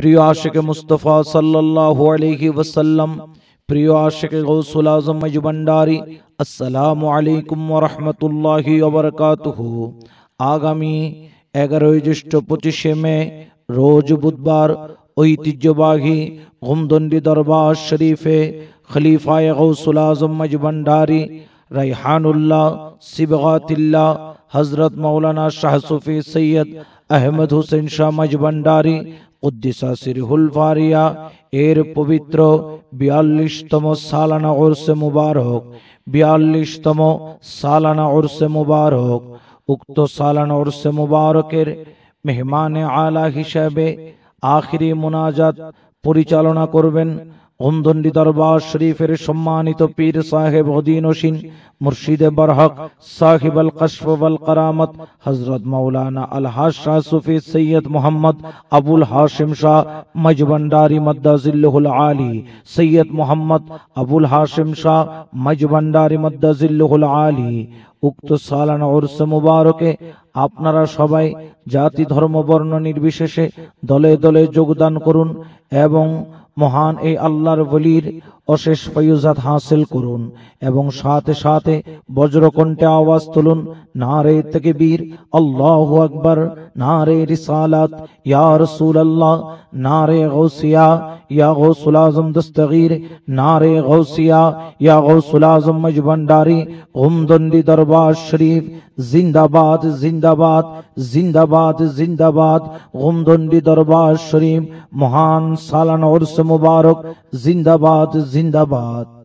پریو عاشق مصطفیٰ صلی اللہ علیہ وسلم پریو عاشق غلج بنڈاری السلام علیکم ورحمۃ اللہ وبرکاتہ میں روز بدھ بار اویتباغی غمدنڈی دربار شریف خلیفۂ غو سل اعظمنڈاری ریحان اللہ سبغات اللہ حضرت مولانا شاہ صفی سید আহমদ হোসেন শাহ মজবান্ডারি উদ্দিসা সিরহুল ফারিয়া এর পবিত্র বিয়াল্লিশতম সালানা ওরসে মুবারক বিয়াল্লিশতম সালানা ওরসে হোক উক্ত সালানা ওরসে মুবারকের মেহমান আলা হিসাবে আখরি মোনাজাত পরিচালনা করবেন অন্দন্ডি দরবার শরীফের সম্মানিত পীর সাহেব হদিন ওসিন মুর্শিদে বরহক সাহিব আল কশফ আল কারামত হজরত মৌলানা আল শাহ সুফি সৈয়দ মোহাম্মদ আবুল হাশিম শাহ মজবন্ডারি মদ্দাজিল্লুল আলী সৈয়দ মোহাম্মদ আবুল হাশিম শাহ মজবন্ডারি মদ্দাজিল্লুল আলী উক্ত সালানা ওরস মুবারকে আপনারা সবাই জাতি ধর্ম বর্ণ নির্বিশেষে দলে দলে যোগদান করুন এবং মহান এই আল্লাহর বলির অশেষ ফয়ুজাত হাসিল করুন এবং সাথে সাথে বজ্রকণ্ঠে আওয়াজ তুলুন নারে বীর আল্লাহ আকবার نعرے رسالت یا رسول اللہ نعرے غوثیہ یا غوث العظم دستغیر نعرے غوثیہ یا غوث العظم مجبنداری غمدندی دربار شریف زندہ بات زندہ بات زندہ بات زندہ بات غمدندی دربار شریف مہان سالن عرص مبارک زندہ بات زندہ بات